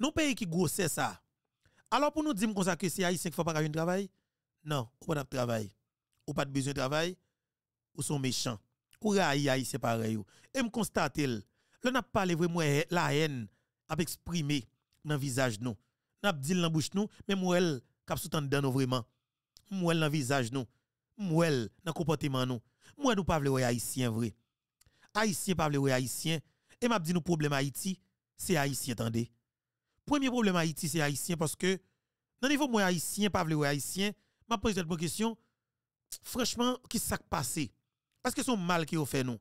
Non pays qui c'est ça. Alors pour nous dire comme ça que c'est haïtien qui faut pas un travail, non, ou pas de travail. Ou pas de besoin de travail, ou sont méchants. Ou raï haïtien pareil. Et me constater, le n'a parlé vraiment la haine à exprimer dans visage nous. N'a dit dans bouche nous, mais moi elle cap sous dans vraiment. Moi elle dans visage nous. Moi elle dans comportement nous. Moi nous pas vle haïtien vrai. Haïtien pas vle haïtien et m'a dit nous problème Haïti, c'est haïtien attendez. Premier problème Haïti, c'est Haïtien parce que, dans le niveau moi Haïtien, pas le Haïtien, ma pose cette question, franchement, qui s'est passé? Parce que c'est mal qui a fait nous?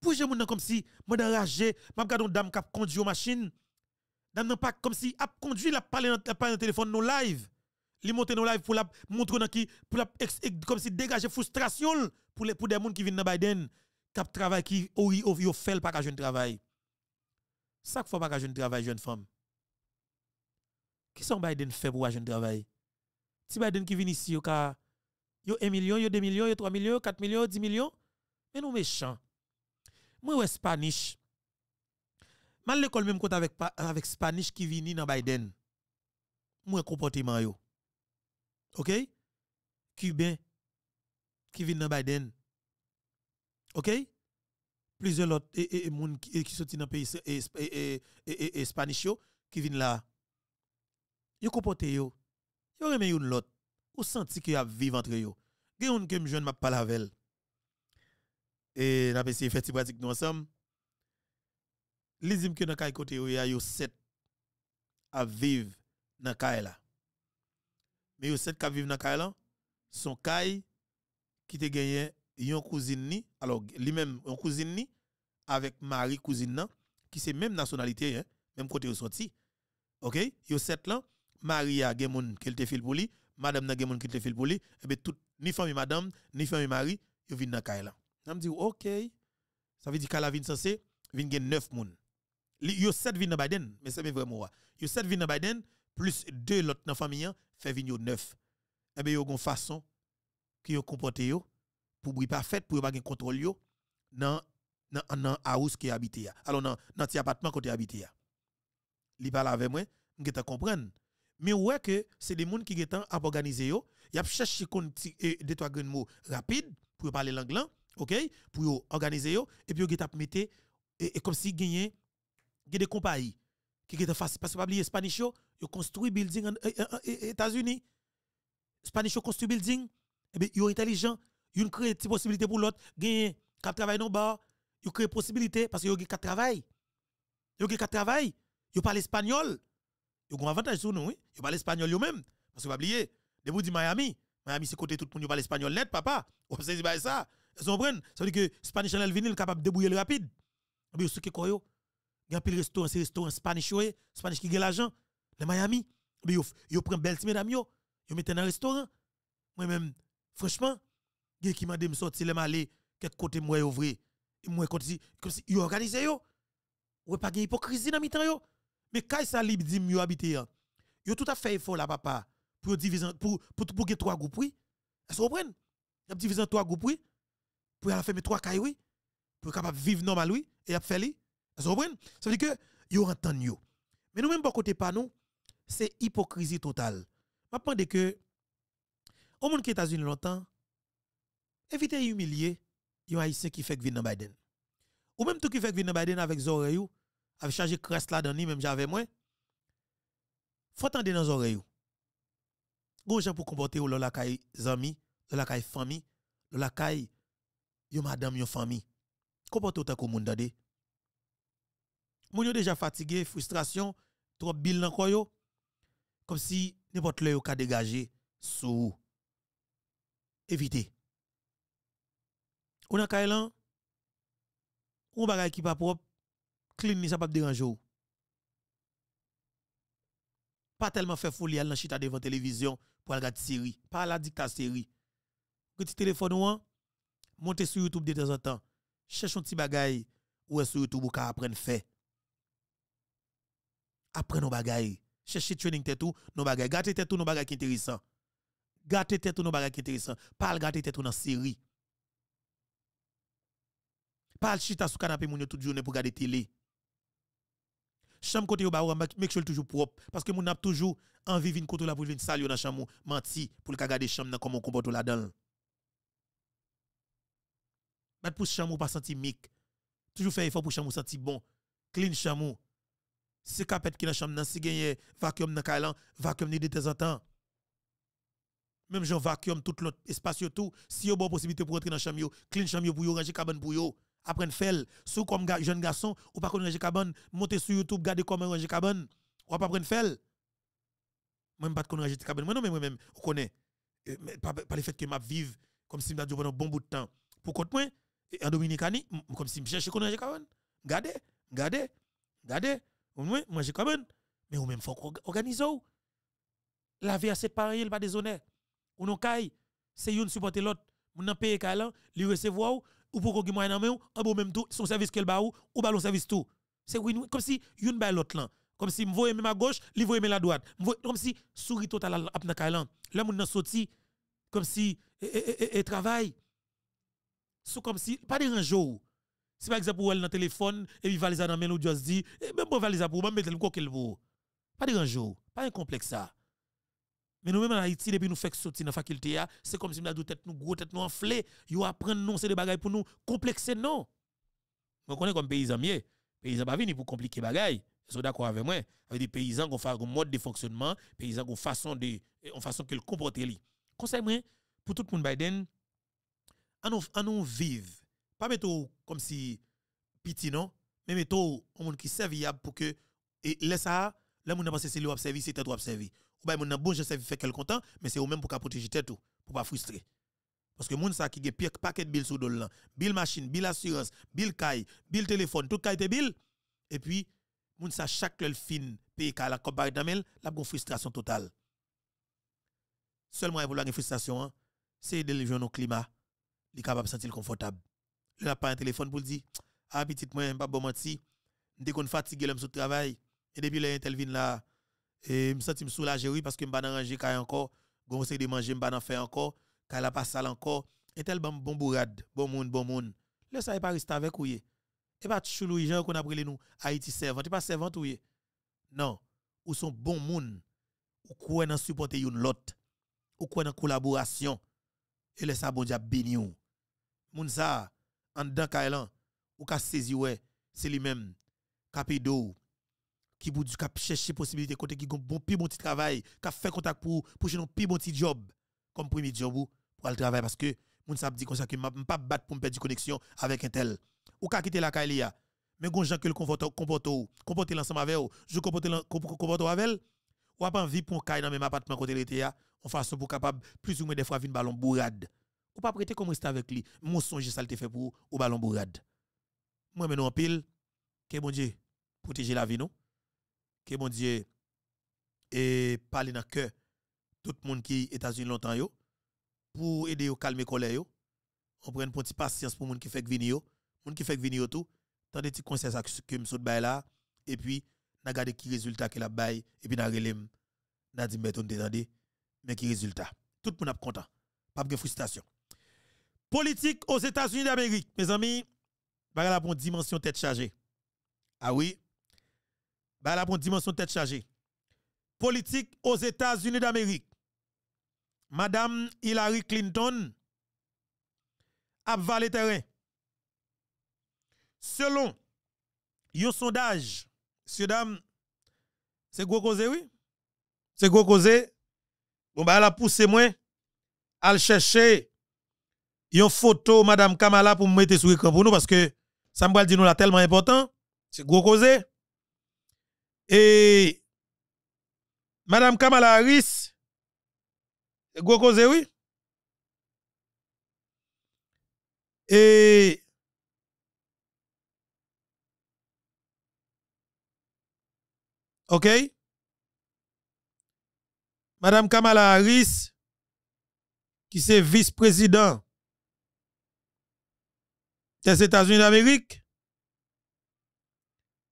Pour j'ai comme si, moi d'enragé, m'a regardé suis dame qui a conduit une machine, dame n'a pas comme si, a conduit, la parlé dans téléphone nos live. Li monte nos live pour la montrer dans qui, pour la, comme si dégager frustration pour, les, pour des gens qui viennent dans Biden, qui travaillent, qui, ou, ou, fait pas travail. Ça ne faut pas jeune travail, jeune femme. Qui sont Biden fait pour agent de travail? Si Biden qui vient ici, il y 1 million, 2 millions, 3 millions, 4 millions, 10 millions. Mais nous méchants. Moi, ouais, Spanish. Mal l'école même compte avec, avec Spanish qui vient dans Biden. Moi, comportement yo. OK? Cubain qui vient dans Biden. OK? Plusieurs autres et, et, qui sont dans le pays et, et, qui viennent là yo pote yo yo reme une lot. ou senti que a entre yo gen yon que me m'a parler et n'a essayé faire pratique nous ensemble les que dans kay kote yo yo 7 à vivre nan kay la. mais yo 7 qui vivent dans kay la, son kay qui te genye yon cousine ni alors lui-même yon cousine ni avec Marie cousine nan, qui c'est même nationalité hein, même côté sorti OK yo 7 là Maria Gemon qu'elle te file pou li, madame n'a Gemon qui te file pou li, et eh bien tout, ni famille madame, ni famille mari, yo viennent nan kay Je Nan dis, ok, sa veut di qu'à la vie censée, il y 9 moun. Li, yo 7 7 nan Biden, mais c'est vraiment. Il y a 7 dans Biden, plus 2 l'autre fami la famille, hein, fait yo 9. Et eh bien, il y a une façon qui est comportée pour ne yo, faire, pour ne pas contrôler dans dans house qui habité hein. alors dans dans appartement côté habité il hein. parle mwen, moi je comprendre mais ouais que c'est des gens qui ont organisé organiser yo y cherché eh, des trois grands mots rapides pour parler l'anglais OK pour organiser yo et puis ils ont mis et comme si gagné des compagnies qui étaient face parce que pas oublier spanish yo construit building aux eh, eh, États-Unis Les Espagnols construit building et bien sont intelligent ils créent des possibilités pour l'autre gagner cap travail non bas yo des possibilité parce qu'ils ont gagne quatre travail yo ont travail parle espagnol y a un avantage sur nous, oui. Il parle espagnol lui-même Parce que pas oublier, debout dit Miami. Miami, c'est côté tout le monde parle espagnol net, papa. Vous sait pas bah, ça. Vous comprenez Ça veut dire que Spanish Channel Vinyl capable de débrouiller rapide. Mais ceux qui croient, il y a un pile restaurant, c'est restaurant Spanish, oui. Spanish qui gagne l'argent. Le Miami, mais ils prennent belle mesdames, ils mettent dans un restaurant. Moi-même, franchement, il qui m'a dit me sortir, les aller quelque côté moi ouvrir. Moi, côté... si, comme si, ils yo. Ou pas de hypocrisie dans mi-temps, yo. Mais quand ça libre dit mieux habiter, hein, yo tout à fait effort là papa pour diviser pour pour pour que trois groupes oui. Est-ce que vous comprenez Il a divisé trois groupes oui. Pour aller faire mes trois cailles oui. Pour capable vivre normal oui et a fait li. Est-ce que vous comprenez Ça veut dire que yo entend yo. Mais nous même bon côté pas nous, c'est hypocrisie totale. Je pense que au monde qui États-Unis longtemps éviter humilier un haïtien qui fait venir dans Biden. Ou même tout qui fait venir dans Biden avec Zoreyou, a chargé crasse là dans lui, même j'avais moins. Faut attendre dans les oreilles. Gon gens pour comporter ou la caille amis, la caille famille, la caille yo madame yo famille. Comporter autant que monde dade. Moun yo déjà fatigué, frustration, trop bilan encore yo. Comme si n'importe le yo ka dégager sous éviter. Ou nan kailan, ou bagay ki pa propre, clean ni ça pas déranger pas tellement fait folie à chita devant télévision pour regarder série pas la dicta série petit téléphone ou montez sur youtube de temps en temps cherche un petit bagay ou est sur youtube ou ka apprendre fait apprendre nos bagay cherche training tête tout nos bagay tes tête tout nos bagay qui intéressant tes tête tout nos bagay qui intéressant pas gâter tête tout dans série pas chita sur canapé moun toute journée pour regarder télé chambre côté ba make sure toujours propre parce que mon n'a toujours envie vinn côté là pour venir salir dans chambre menti pour le garder chambre dans comment comporte là-dedans bat pour chambre pas senti mic toujours faire effort pour chambre senti bon clean chambre c'est capette qui dans chambre nan si gagne vacuum dans calan vacuum de temps en temps même j'en vacuum tout l'autre espace tout si a bonne possibilité pour entrer dans chambre clean chambre pour yo ranger cabane pour yo apprendre faire sous comme jeune garçon ou pas connaître Cabane monter sur YouTube garder comment ranger Cabane ou pas apprendre faire moi même pas connaître Ranger Cabane moi non mais moi même on connaît par le fait que m'a vive comme si m'a un bon bout de temps pour compte moi en Dominicani comme si me cherche connaître Ranger Cabane regardez regardez regardez moi moi j'ai Cabane mais ou même faut organiser la vie c'est elle pareil pas déshonneur ou non caille c'est une supporter l'autre mon pays caille li recevoir ou pour qu'on moyen ou en bon même tout, son service qu'elle bat ou, ou ballon service tout. C'est comme si une baille l'autre là. Comme si me m'voye même à gauche, li voye même à droite. Comme si souris total ap nan kailan. Là moun nan sorti comme si et, travail. So comme si pas dérange ou. Si par exemple ou elle dans téléphone et puis valise dans main ou Dieu dit, même ben bon valise pour même mettre le qu'elle veut. Pas grands ou, pas un complexe ça. Mais nous-mêmes en Haïti, depuis nous faisons sortir dans la faculté, hein. c'est comme si nous avons tête nous gros, tête nous enflé, nous apprendre non, c'est des bagailles pour nous complexer non. on connaissons comme paysans mieux. Paysans pas venir pour compliquer bagailles. Vous d'accord avec moi? Avec des paysans qui ont un mode de fonctionnement, paysans qui ont façon de, eh, en façon Conseil-moi, pour tout le monde Biden, en nous vivre. Pas mettre comme si petit non, mais mettre un monde qui serviable pour que, et laisse ça, là, on a pensé c'est le service, c'est toi servir bah mon bon je sais fait quel temps mais c'est au même pour protéger tête tout pour pas frustrer parce que moun sa qui de paquet sur sous dollar bill machine bill assurance bill caille bill téléphone tout caille bill et puis moun sa chaque le fin paye ka la cop d'amel la frustration totale seulement pour la frustration hein. c'est de lever au climat li capable sentir confortable il n'a pas un téléphone pour dire ah petit, moi pas bon menti dès qu'on fatigué sur sous travail et depuis l'intervine là et je me sens soulagé, oui, parce que je ne ranger pas encore. Je de manger, je pas faire encore. n'y la pas sale encore. Et tel bon bon bourrade, bon monde, bon monde. Le ça n'est pas resté avec vous. Et pas chou gens qu'on a pris nous, Haïti servante, pas Servant, oui. Non. Ou sont bon monde. Ou quoi dans supporter une l'autre. Ou quoi en collaboration. Et le ça bon dia béni ou. Moun ça, en dedans Kailan, ou ka saisi ouais, c'est lui-même. Capido, qui bout du cap chercher possibilité côté qui ont bon plus bon petit travail, qui fait contact pour pour un plus bon petit job comme premier job pour le travail parce que mon ça dit comme ça que pas battre pour perdre connexion avec un tel. Ou a quitter la caillia Mais gon gens que le comporte comporter l'ensemble avec ou, je comporter avec avec ou à pas envie pour caille dans le même appartement côté l'été a, en façon pour capable plus ou moins des fois vinn ballon bourrade. Ou pas prêter comme rester avec lui. Mon songe ça le fait pour au ballon bourrade. Moi maintenant en pile que bon Dieu protéger la vie non que mon Dieu et parler dans cœur tout le monde qui est États-Unis longtemps pour aider à calmer colère yo. On prend une petite patience pour monde qui fait venir yo, monde qui fait venir tout. Tant des petits conseils que me saute bail là et puis n'a garder qui résultat que la bail et puis n'a relem n'a dit mais on mais qui résultat. Tout le monde est content. Pas de frustration. Politique aux États-Unis d'Amérique, mes amis, par la une dimension tête chargée. Ah oui, bah la une dimension tête chargée. Politique aux États-Unis d'Amérique. Madame Hillary Clinton a valé terrain. Selon un sondage, monsieur dame, c'est gros causé, oui? C'est gros causé. Bon, bah, elle a poussé moi à chercher une photo madame Kamala pour me mettre sur l'écran pour nous parce que ça me dit nous là tellement important. C'est gros causé. Et Madame Kamala Harris, gros cause, oui. Et OK Madame Kamala Harris qui c'est vice-président des États-Unis d'Amérique,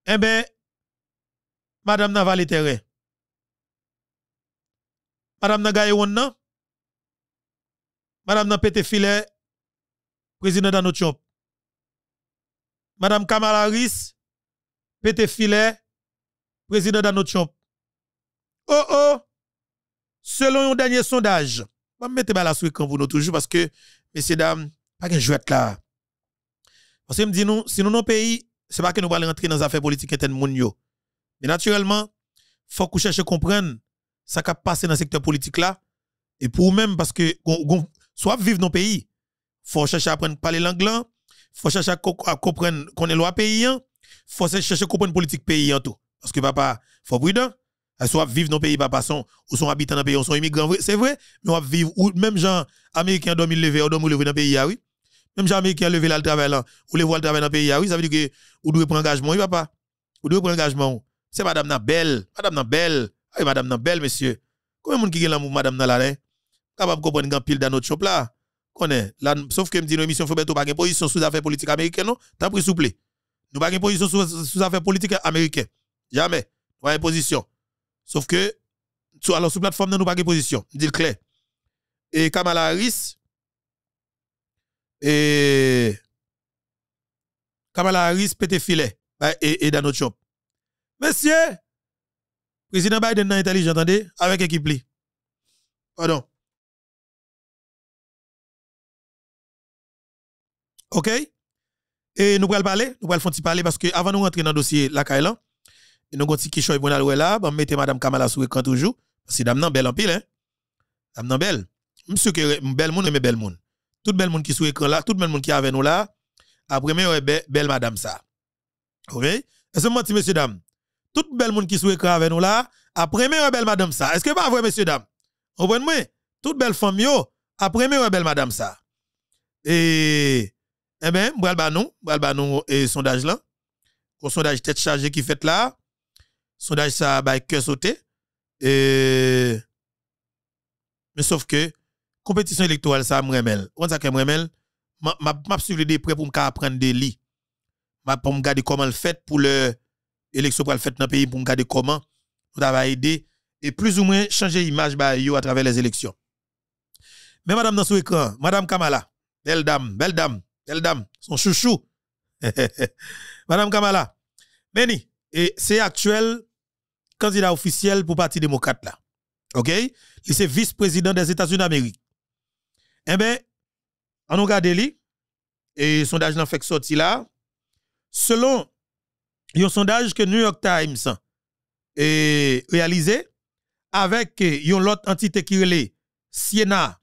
eh bien, Madame nan Madame nan Madame nan pété filet, président Donald Madame Kamala Harris, pété filet, président Donald Oh oh, selon un dernier sondage, je vais mettre la souris quand vous nous toujours parce que, messieurs, dames, pas qu'un jouet là. Parce que me dit nous, si nous, nos pays, c'est pas que nous allons rentrer dans les affaires politiques internes. Mais naturellement, il faut qu'on cherche à comprendre ce qui a passé dans le secteur politique là. Et pour même, parce que soit vivre dans le pays, faut chercher à apprendre à parler l'anglais, faut chercher à, comprendre qu'on est loi pays, faut chercher à comprendre politique pays tout. Parce que papa, faut prudent. Eh, soit vivre dans le pays, papa, son, ou sont habitants dans le pays, ou sont immigrants, c'est vrai, mais on vivre, Même même gens américains dorment lever, ou dorment lever dans le pays, ah oui. Même gens américains lever là le travail là, ou lever le travail dans le pays, ah oui, ça veut dire que, ou doit prendre engagement, oui, papa. Ou doit prendre engagement c'est madame nan belle, madame nan belle, ah madame nan belle monsieur. Comment moun ki gen l'amour madame nan la rein? Capable comprendre grand pile dans notre shop là. connais sauf que me dit émission faut pas une position sous affaires politiques américaines non, t'as pris souple. Nous pas position sous, sous affaires politiques américaines. Jamais. Nous une position. Sauf que sur alors sous plateforme nous pas une position, dit le clair. Et Kamala Harris et Kamala Harris pété filet bah, et, et dans notre shop. Monsieur, président Biden est intelligent, j'entendais, avec équipe Pardon. OK? Et nous pouvons parler, nous pouvons faire parler parce que avant nous rentrer dans le dossier la Kailan, nous avons dit qui pour aller là, on mettait Madame Kamala sur quand toujours. Parce que dame nan belle en pile, hein? Dame nan belle. Monsieur que belle monde mais belle monde. Tout belle monde qui sur écran là, tout belle monde qui avec nous là, après mais belle madame ça. OK? Est-ce que monsieur, monsieur, dame? tout bel monde qui sont écran avec nous là, après mes belle madame ça. Est-ce que pas vrai messieurs dames? Comprenez-moi, toute belle femme yo, après mes belle madame ça. Et eh ben, bral ba nous, ba nous et eh, sondage là. Au sondage tête chargée qui fait là. Sondage ça ba cœur sauté. Et mais sauf que compétition électorale ça m'remel. On ça que m'remel, m'a m'a Je de prêt pour me apprendre des lits. M'a pour me garder comment le fait pour le élection pour le fait dans le pays pour regarder comment nous avons aidé et plus ou moins changer l'image bah, à travers les élections. Mais madame dans son écran, madame Kamala, belle dame, belle dame, belle dame, son chouchou. madame Kamala, Benny, et c'est actuel candidat officiel pour le Parti démocrate là. OK? Il est vice-président des États-Unis d'Amérique. Eh bien, on regarde lui, et sondage n'a fait sortir là. Selon un sondage que New York Times a eh, réalisé avec eh, une autre entité qui est Siena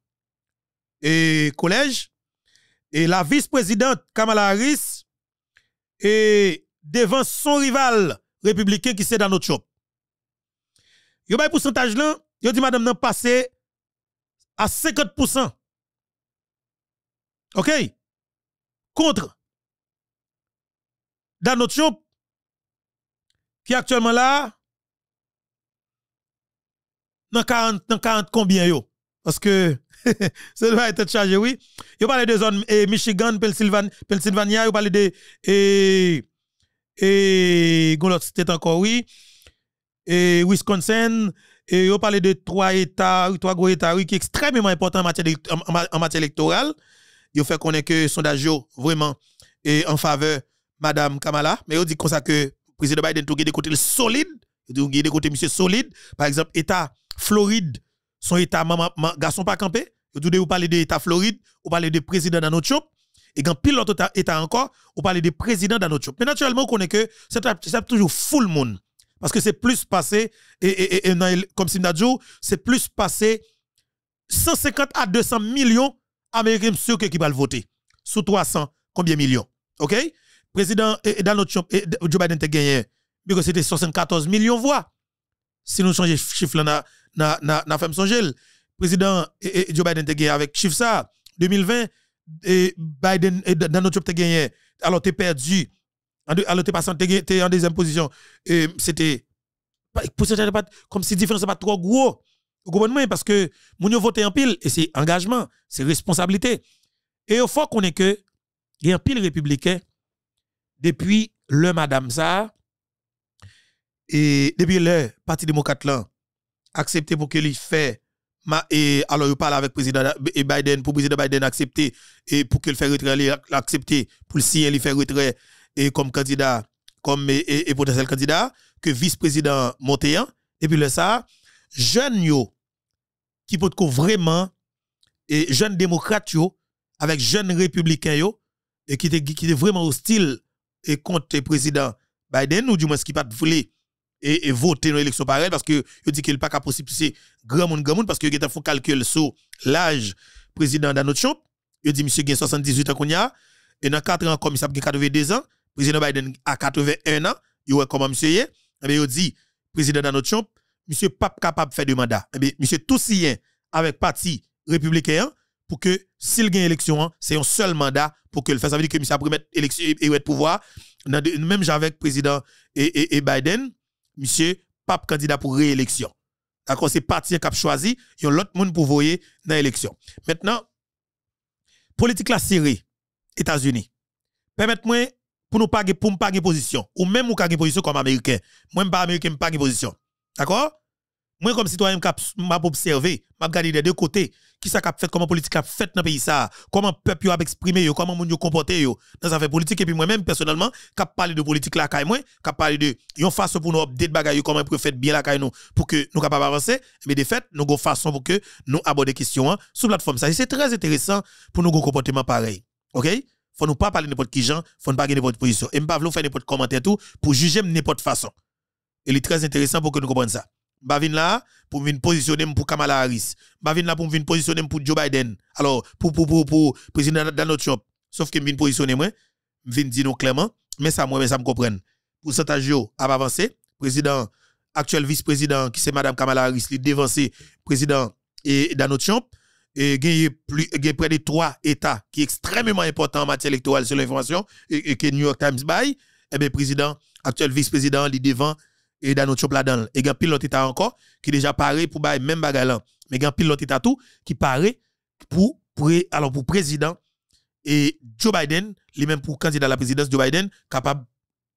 et eh, Collège. Et la vice-présidente Kamala Harris est devant son rival républicain qui c'est dans notre shop. pourcentage là, yo dit madame nan passé à 50%. OK? Contre. Dans notre qui actuellement là, dans 40, dans 40 combien yo? Parce que, ça va être chargé, oui. Yo parle de zone eh, Michigan, Pennsylvania, Pennsylvania, yo parle de, et, et eh, c'était eh, encore, oui. Et eh, Wisconsin, et yo parle de trois États, trois gros États, oui, qui est extrêmement important en matière, en, matière électorale. Yo fait connaître que sondage yo, vraiment, est en faveur Madame Kamala. Mais yo dit comme ça que président Biden est des côtés solide, vous a des côtés monsieur Solide. Par exemple, État Floride, son État garçon pas campé. Vous parlez de l'État Floride, vous parlez de président notre Trump. Et quand pile l'autre État encore, vous parlez de président notre Mais naturellement, on connaît que c'est toujours full monde. Parce que c'est plus passé, et, comme et, et comme c'est plus passé 150 à 200 millions Américains qui vont voter. Sous 300, combien de millions? OK? président et, Donald Trump et, Joe Biden te gagné parce que c'était 74 millions de voix. Si nous changeons chiffre là, na na na femme songer. Président et, Joe Biden te gagné avec chiffre ça 2020 Biden et Donald Trump te gagné alors tu perdu alors tu passé en deuxième position c'était pas comme si différence pas trop gros au gouvernement parce que nous vote en pile et c'est engagement, c'est responsabilité. Et il faut qu'on ait que il y a un pile républicain depuis le madame ça, et depuis le Parti démocrate là, accepté pour qu'il fait fasse. et alors il parle avec président Biden pour président Biden accepter et pour qu'il fait retrait pour le signer il fait retrait et comme candidat comme et, potentiel candidat que vice-président Montéan et puis le ça jeune yo qui peut vraiment et jeune démocrate avec jeune républicain et qui était vraiment hostile et contre le président Biden, ou du moins ce qui pas voulu et, voter dans l'élection pareille, parce que je dis qu'il n'est pas possible, c'est grand monde, grand monde, parce que il a fait calcul sur l'âge président dans notre Je dis, monsieur, il a 78 ans qu'on a, et dans 4 ans, comme il a 82 ans, président Biden a 81 ans, il voit comment monsieur et il dit, président dans notre monsieur pas capable de faire de mandat. Et eh bien, monsieur Toussien, avec parti républicain, pour que s'il gagne l'élection, hein, c'est un seul mandat pour le fasse. Ça veut dire que monsieur a promis élection et pouvoir. Même avec le président et, et, Biden, monsieur, pas candidat pour réélection. D'accord, c'est parti qui a choisi, il y a l'autre monde pour voter dans l'élection. Maintenant, politique la série, États-Unis. Permettez-moi pour nous pas pour pas une position ou même ou pas une position comme américain. Moi pas américain, pas une position. D'accord Moi comme citoyen, m'a observé, m'a regarder des deux côtés qui ça fait, comment politique a fait dans le pays ça, comment peuple a exprimé, comment moun yo comporté yo dans affaire politique et puis moi-même personnellement, cap parler de politique là kay moi, cap parler de yon façon pour nous update bagaille comment pour faire bien la caille nous pour que nous capable avancer, mais eh de fait, nous go façon pour que nous aborder question hein, sur plateforme ça. C'est très intéressant pour nous go comportement pareil. OK Faut nous pas parler n'importe qui gens, faut pas pas n'importe position. Et pas faire n'importe commentaire tout pour juger n'importe façon. Et est très intéressant pour que nous comprenions ça je venir là pour venir positionner pour Kamala Harris. Je venir là pour venir positionner pour Joe Biden. Alors, pour, pour, pour, pour président Donald Trump. Sauf que je positionner je viens dire clairement, mais ça, moi, mais ça me comprend. Santa Joe a avancé. Président, actuel vice-président, qui c'est Madame Kamala Harris, lui dévancé président et Donald Trump. Et il y a près des trois États qui sont extrêmement important en matière électorale sur l'information et, que New York Times Bay, et eh bien, président, actuel vice-président, lui devant et dans notre là-dedans. Et il y a pile encore qui déjà paré pour le même bagaille là. Mais il y a pile tout qui paré pour, pour, alors pour président et Joe Biden, lui-même pour candidat à la présidence, Joe Biden, capable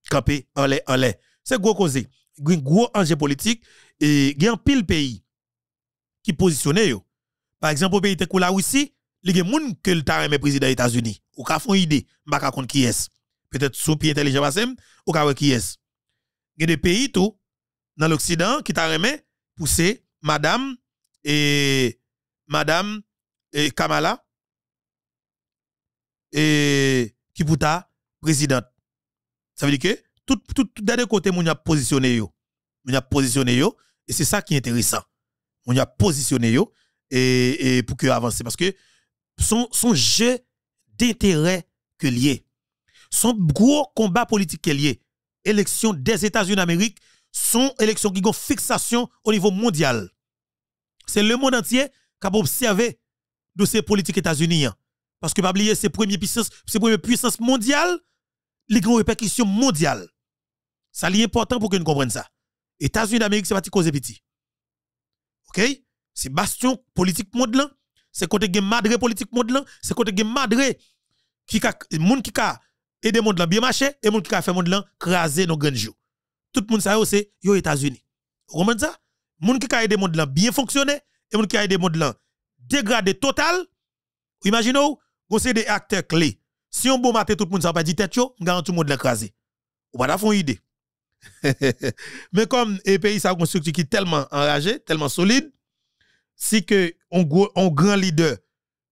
de camper en l'air, en l'air. C'est gros cause. Un gros enjeu politique et il y a pile pays qui positionné Par exemple, au pays de la Russie, il y a des gens qui le président des États-Unis. Ou qui font une idée, je ne qui est. Peut-être sous pied intelligent, ou qui est des pays tout dans l'Occident qui t'a remis pousser madame et madame et Kamala et qui pouta présidente. Ça veut dire que tout d'un côté on a positionné yo. On a positionné yo et c'est ça qui est intéressant. On a positionné yo et, et pour que avancer parce que son son jeu d'intérêt que lié. Son gros combat politique que lié élections des États-Unis d'Amérique sont élections qui ont fixation au niveau mondial. C'est le monde entier qui a observé de ces politiques États-Unis. Hein. Parce que, pas oublier, c'est première puissance, c'est première puissance mondiale, les grandes répercussions mondiales. Ça, c'est important pour que nous comprenions ça. États-Unis d'Amérique, c'est parti cause petit. OK? C'est bastion politique mondial. C'est côté Madrid politique mondial. C'est côté Madrid qui monde qui a et des mondes là bien marché et monde qui a fait monde là craser nos grands jours. Tout le monde ça oh, c'est aux États-Unis. Vous comprenez ça Monde qui a aidé monde là bien fonctionner et monde qui a aidé monde là dégradé total. Imaginez vous c'est des acteurs clés. Si on bon tout le monde ça pas dit tête yo, on tout le monde là craser. Ou pas une idée. Mais comme les pays ça construction qui tellement enragé, tellement solide, si que on, on grand leader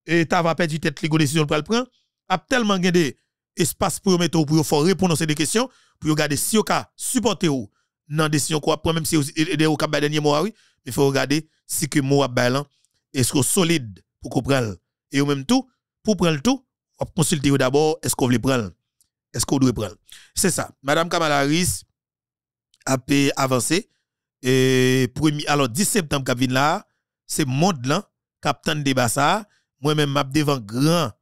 et t'as perdu perdre tête les décision pour le prendre, a tellement gagné espace pour mettre pour faire répondre à ces questions, pour regarder si vous supporter ou dans la décision quoi, même si vous avez dernier mois, oui, il faut regarder si que mot balan est solide pour comprendre Et au même tout, pour prendre tout, on consulter d'abord, est-ce qu'on veut prendre? Est-ce qu'on doit prendre? C'est ça. Madame Kamala Harris a avancé. Et premier, alors 10 septembre, vient là, c'est monde là, capitaine débat ça. Moi-même, m'a devant grand,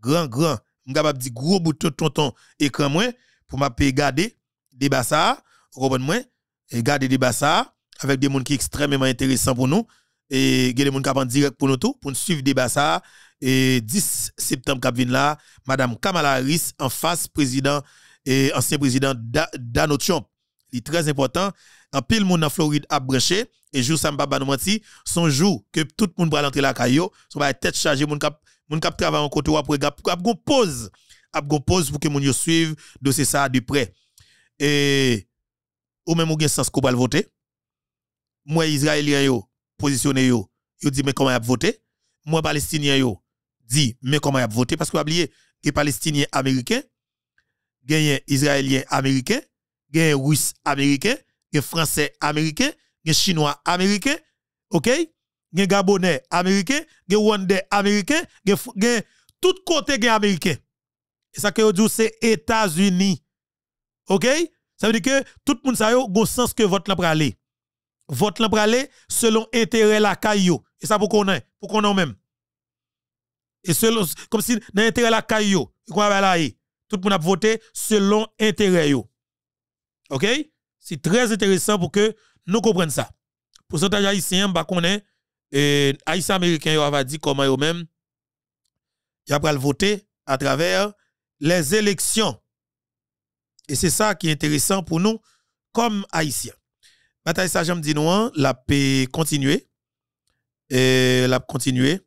grand, grand capable di gros bout de tonton écran moi pour m'a regarder débat ça comprenez moi regarder débat avec des monde qui extrêmement intéressant pour nous et des monde qui en direct pour nous tout pour nous suivre débat ça et 10 septembre qui vient là madame Kamala Harris en face président et ancien président Donald Trump est très important en pile monde en Floride a branché et jour ça m'a pas son jour que tout le monde va rentrer la caillou son va tête chargée monde cap moun kap travail en côté ou après gap ap gon pause ap pause pour que moun yo suive dossier ça de près et ou même ou gen sens qu'on va voter moi israélien yo positionné yo yo dit mais comment y a voter moi palestinien yo dit mais comment y a voter parce que oublier que palestinien américain les israélien américain les russe américain les français américain les chinois américain OK gen Gabonais américain, gen Rwandais américain, gen, tout côté gen américain. Et ça que vous c'est États-Unis. OK? Ça veut dire que tout le monde a un sens que votre la pralé. Votre la selon intérêt la caillou. Et ça pour qu'on ait, pour qu'on ait même. Et selon, comme si dans intérêt la caillou, eh. tout le monde a voté selon intérêt yo. OK? C'est très intéressant pour que nous comprenions ça. Pourcentage haïtien, ba qu'on est et Haïtien américain ont dit comment eux même y voter à travers les élections. Et c'est ça qui est intéressant pour nous comme Haïtiens. Bataille ça j'aime dit non, hein, la paix continuer et la continuer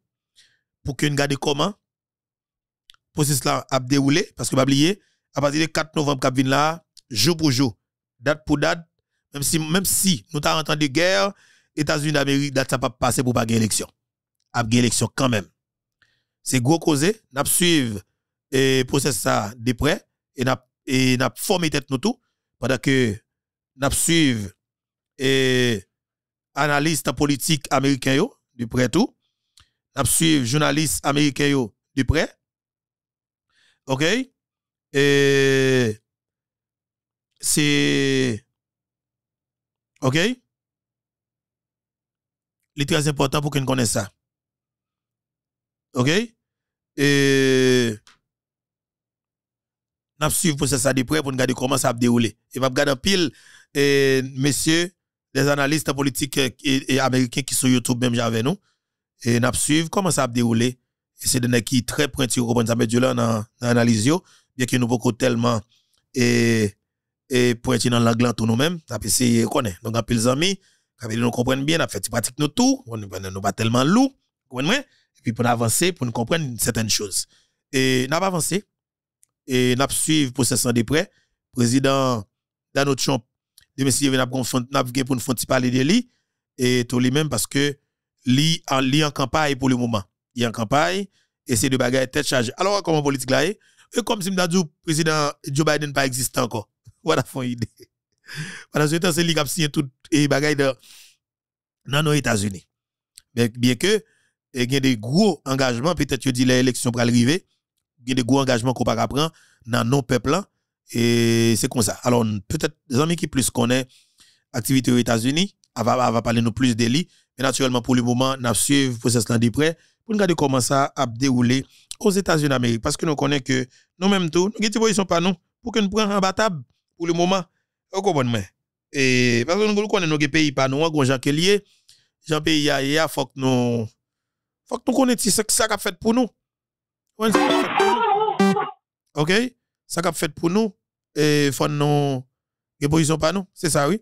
pour que nous gardions comment que là a déroulé parce que pas oublier à partir du 4 novembre cap là jour pour jour, date pour date même si même si nous t'a entendu guerre États-Unis d'Amérique, date pas passer pour pas gagner élection. A gagner élection quand même. C'est gros causé, n'a suivre et process ça de près et n'a et n'a formé tête nous tout pendant que n'a suivre et politiques politique américain yo de près tout. N'a suivre journaliste américain yo de près. OK Et c'est OK est très important pour qu'on connaisse ça. OK? Et. Nous suivre le ça de près pour regarder comment ça va dérouler. Et va regarder en pile, et, messieurs, les analystes politiques euh, et, américains qui sont sur YouTube, même j'avais nous. Et nous suivre comment ça va dérouler. Et c'est des qui très pointu, vous comprenez, ça met là dans l'analyse, bien que nous beaucoup tellement. Et, et pointu dans l'anglais tout nous-mêmes, ça peut essayer Donc, en pile, amis. Ça veut nous bien, nous fait pratique nos tout, on n'est pas tellement lourd, Et puis pour avancer, pour nous comprendre e certaines choses. Et n'a pas avancé et n'a suivre processus de près. Président Donald Trump, de monsieur n'a pour nous faire parler de lui et tout lui-même parce que lui en en campagne pour le moment. Il est en campagne et c'est de bagarre tête chargée. Alors comment politique là et e, comme si le président Joe Biden pas existant encore. Voilà font idée. Pendant ce temps, c'est qui a signé tout les bagailles dans nos États-Unis. Bien que, eh, il y a des gros engagements, peut-être que dit l'élection pour arriver, il y a des gros engagements qu'on va prendre dans nos peuples. Et c'est comme ça. Alors, peut-être les amis qui plus connaissent l'activité aux États-Unis, va, va parler nous plus de Mais naturellement, pour le moment, nous suivons le processus de près pour regarder comment ça a déroulé aux États-Unis d'Amérique. Parce que nous connaissons que nous-mêmes, nous ne sommes pas nous pour que nous prenions un battable pour le moment. Et parce que nous connaissons nos pays pas nous, nous Jean Jean pays ya faut que nous faut que nous connaissions ce que ça a fait pour nous. OK Ça a fait pour nous et faut nous et pas nous, c'est ça oui.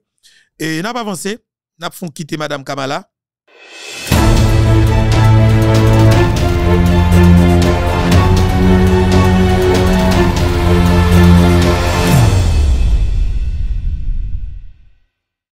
Et n'a pas avancé, Nous avons quitté madame Kamala.